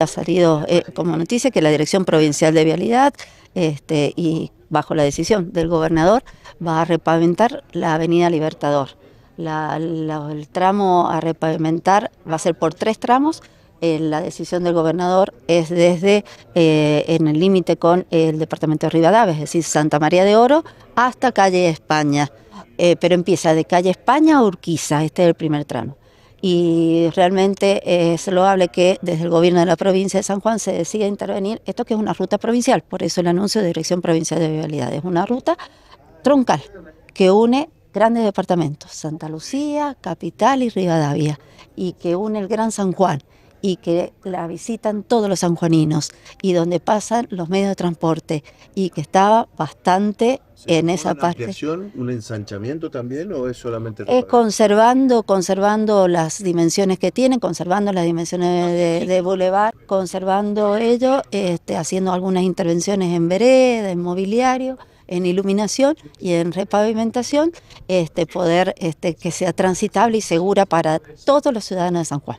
Ha salido eh, como noticia que la Dirección Provincial de Vialidad este, y bajo la decisión del gobernador va a repaventar la Avenida Libertador. el tramo a repaventar va a ser por tres tramos. Eh, la decisión del gobernador es desde eh, en el límite con el departamento de Rivadavia, es decir, Santa María de Oro hasta calle España. pero empieza de calle España a Urquiza, este es el primer tramo y realmente es loable que desde el gobierno de la provincia de San Juan se decida intervenir esto que es una ruta provincial, por eso el anuncio de Dirección Provincial de Vialidad, es una ruta troncal que une grandes departamentos, Santa Lucía, Capital y Rivadavia, y que une el Gran San Juan y que la visitan todos los sanjuaninos y donde pasan los medios de transporte y que estaba bastante en esa una parte. Ampliación, ¿Un ensanchamiento también o es solamente? Es conservando, conservando las dimensiones que tienen... conservando las dimensiones ah, de, de boulevard, conservando ello, este, haciendo algunas intervenciones en vereda, en mobiliario en iluminación y en repavimentación, este poder este, que sea transitable y segura para todos los ciudadanos de San Juan.